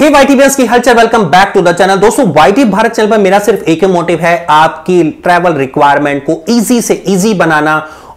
hey की हलचल welcome back to the channel दोस्तों वाईटी भारत चैनल पर मेरा सिर्फ एक ही मोटिव है आपकी ट्रैवल रिक्वायरमेंट को इजी से इजी बनाना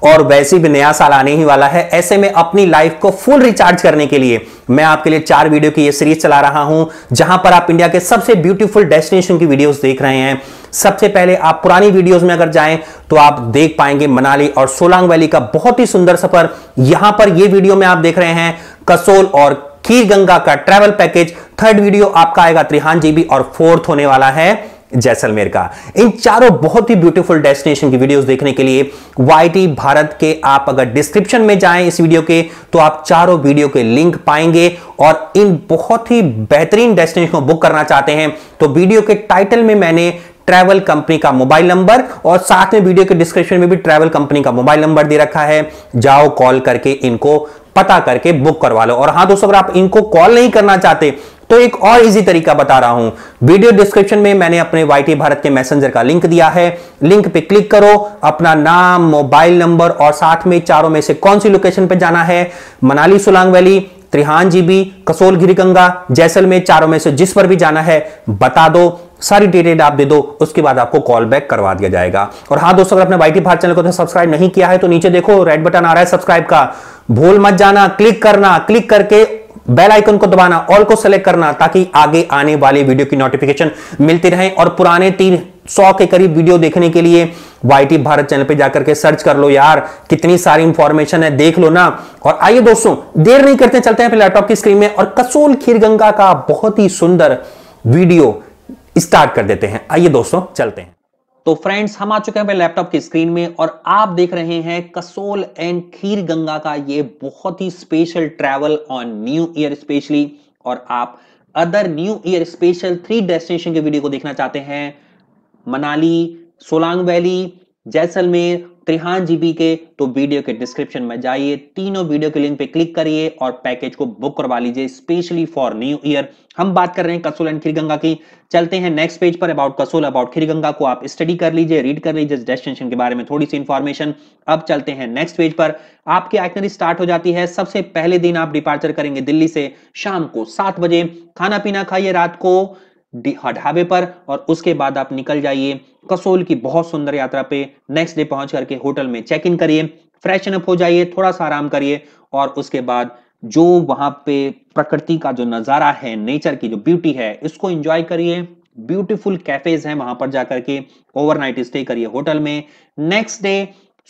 और वैसे भी नया साल आने ही वाला है ऐसे में अपनी लाइफ को फुल रिचार्ज करने के लिए मैं आपके लिए चार वीडियो की ये सीरीज चला रहा हूं जहां पर आप इंडिया के सबसे ब्यूटीफुल डेस्टिनेशन की वीडियोस देख रहे हैं सबसे पहले आप पुरानी वीडियोस में अगर जाएं तो आप देख पाएंगे मनाली और सोलांग वैली का बहुत ही सुंदर सफर यहां पर ये वीडियो में आप देख रहे हैं कसोल और खीर गंगा का ट्रैवल पैकेज थर्ड वीडियो आपका आएगा त्रिहान जीबी और फोर्थ होने वाला है जैसलमेर का इन चारों बहुत ही ब्यूटीफुल डेस्टिनेशन की वीडियोस देखने के लिए वाई भारत के आप अगर डिस्क्रिप्शन में जाएं इस वीडियो के तो आप चारों वीडियो के लिंक पाएंगे और इन बहुत ही बेहतरीन डेस्टिनेशन को बुक करना चाहते हैं तो वीडियो के टाइटल में मैंने ट्रैवल कंपनी का मोबाइल नंबर और साथ में वीडियो के डिस्क्रिप्शन में भी ट्रैवल कंपनी का मोबाइल नंबर दे रखा है जाओ कॉल करके इनको पता करके बुक करवा लो और हाँ दोस्तों अगर आप इनको कॉल नहीं करना चाहते तो एक और इजी तरीका बता रहा हूं वीडियो डिस्क्रिप्शन में मैंने अपने वाई भारत के मैसेंजर का लिंक दिया है लिंक पे क्लिक करो अपना नाम मोबाइल नंबर और साथ में चारों में से कौन सी लोकेशन पे जाना है मनाली सुलांग वैली त्रिहान जी भी कसोल गिरी गंगा जैसलमेर चारों में से जिस पर भी जाना है बता दो सारी डिटेल आप दे दो उसके बाद आपको कॉल बैक करवा दिया जाएगा और हाँ दोस्तों अगर आपने वाई भारत चैनल को तो सब्सक्राइब नहीं किया है तो नीचे देखो रेड बटन आ रहा है सब्सक्राइब का भूल मत जाना क्लिक करना क्लिक करके बेल आइकन को दबाना ऑल को सेलेक्ट करना ताकि आगे आने वाले वीडियो की नोटिफिकेशन मिलती रहे और पुराने तीन सौ के करीब वीडियो देखने के लिए वाई भारत चैनल पे जाकर के सर्च कर लो यार कितनी सारी इंफॉर्मेशन है देख लो ना और आइए दोस्तों देर नहीं करते चलते हैं लैपटॉप की स्क्रीन में और कसोल खीर गंगा का बहुत ही सुंदर वीडियो स्टार्ट कर देते हैं आइए दोस्तों चलते हैं तो फ्रेंड्स हम आ चुके हैं लैपटॉप की स्क्रीन में और आप देख रहे हैं कसोल एंड खीर गंगा का ये बहुत ही special travel on new year specially और आप other new year special three destination के वीडियो को देखना चाहते हैं मनाली सोलांग वैली जैसलमेर त्रिहान जीबी के तो वीडियो के डिस्क्रिप्शन में जाइए तीनों वीडियो के लिंक पे क्लिक करिए और पैकेज को बुक करवा लीजिए स्पेशली फॉर न्यू ईयर हम बात कर रहे हैं कसोल एंड खीरगंगा की चलते हैं नेक्स्ट पेज पर अबाउट कसोल अबाउट खीरगंगा को आप स्टडी कर लीजिए रीड कर लीजिए इस डेस्टिनेशन के बारे में थोड़ी सी इंफॉर्मेशन अब चलते हैं नेक्स्ट पेज पर आपकी आइटनरी स्टार्ट हो जाती है सबसे पहले दिन आप डिपार्चर करेंगे दिल्ली से शाम को सात बजे खाना पीना खाइए रात को हाँ, ढाबे पर और उसके बाद आप निकल जाइए कसोल की बहुत सुंदर यात्रा पे नेक्स्ट डे पहुंच करके होटल में चेक इन करिए फ्रेशन अप हो जाइए थोड़ा सा आराम करिए और उसके बाद जो वहां पे प्रकृति का जो नजारा है नेचर की जो ब्यूटी है इसको एंजॉय करिए ब्यूटीफुल कैफेज हैं वहां पर जाकर के ओवरनाइट स्टे करिए होटल में नेक्स्ट डे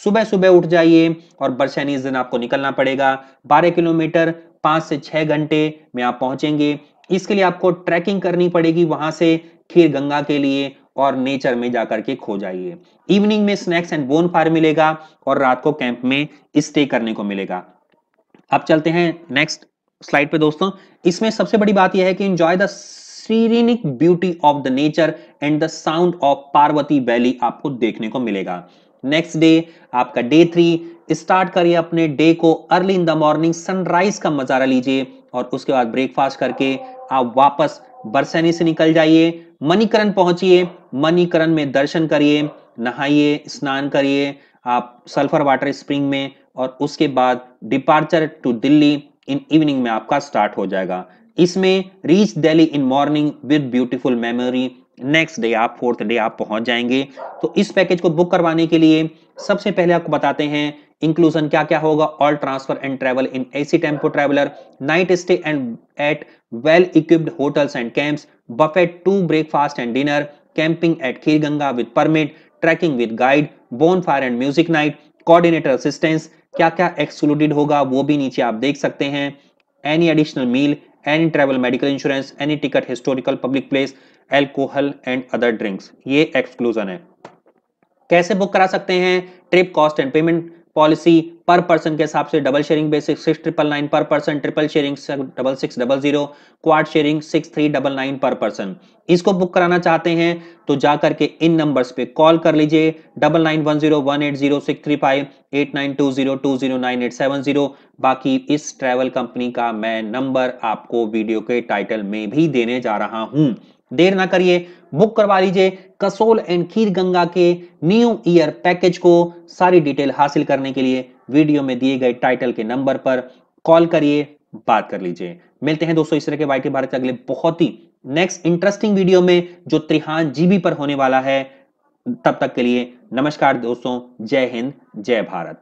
सुबह सुबह उठ जाइए और बरसैनी दिन आपको निकलना पड़ेगा 12 किलोमीटर पांच से छह घंटे में आप पहुंचेंगे इसके लिए आपको ट्रैकिंग करनी पड़ेगी वहां से खीर गंगा के लिए और नेचर में जाकर के खो जाइए इवनिंग में स्नैक्स एंड बोन फायर मिलेगा और रात को कैंप में स्टे करने को मिलेगा अब चलते हैं नेक्स्ट स्लाइड पे दोस्तों इसमें सबसे बड़ी बात यह है कि enjoy the scenic beauty of the nature and the sound of Parvati valley आपको देखने को मिलेगा नेक्स्ट डे आपका डे थ्री स्टार्ट करिए अपने डे को early in the morning sunrise का मजारा लीजिए और उसके बाद ब्रेकफास्ट करके आप वापस बरसैनी से निकल जाइए मणिकरण पहुंचिए मणिकरण में दर्शन करिए नहाइए स्नान करिए आप सल्फर वाटर स्प्रिंग में और उसके बाद departure to Delhi in evening में आपका स्टार्ट हो जाएगा इसमें reach Delhi in morning with beautiful memory next day आप फोर्थ डे आप पहुंच जाएंगे तो इस पैकेज को बुक करवाने के लिए सबसे पहले आपको बताते हैं इंक्लूजन क्या क्या होगा all transfer and travel in AC tempo traveller night stay and at well equipped hotels and camps buffet to breakfast and dinner camping at Kheerganga with permit trekking with guide bonfire and music night coordinator assistance क्या क्या excluded होगा वो भी नीचे आप देख सकते हैं any additional meal any travel medical insurance any ticket historical public place alcohol and other drinks ये एक्सक्लूजन है कैसे बुक करा सकते हैं trip cost and payment policy per person के हिसाब से double sharing basic six triple nine per person triple sharing double six double zero quad sharing six three double nine per person इसको book कराना चाहते हैं तो जा करके इन नंबर्स पे कॉल कर लीजिए double nine one zero one eight zero six three five eight nine two zero two zero nine eight seven zero बाकी इस ट्रैवल कंपनी का मैं नंबर आपको वीडियो के टाइटल में भी देने जा रहा हूं देर ना करिए बुक करवा लीजिए कसोल एंड खीर गंगा के न्यू ईयर पैकेज को सारी डिटेल हासिल करने के लिए वीडियो में दिए गए टाइटल के नंबर पर कॉल करिए बात कर लीजिए मिलते हैं दोस्तों इस तरह के वाईटी भारत के अगले बहुत ही नेक्स्ट इंटरेस्टिंग वीडियो में जो त्रिहान जीबी पर होने वाला है तब तक के लिए नमस्कार दोस्तों जय हिंद जय भारत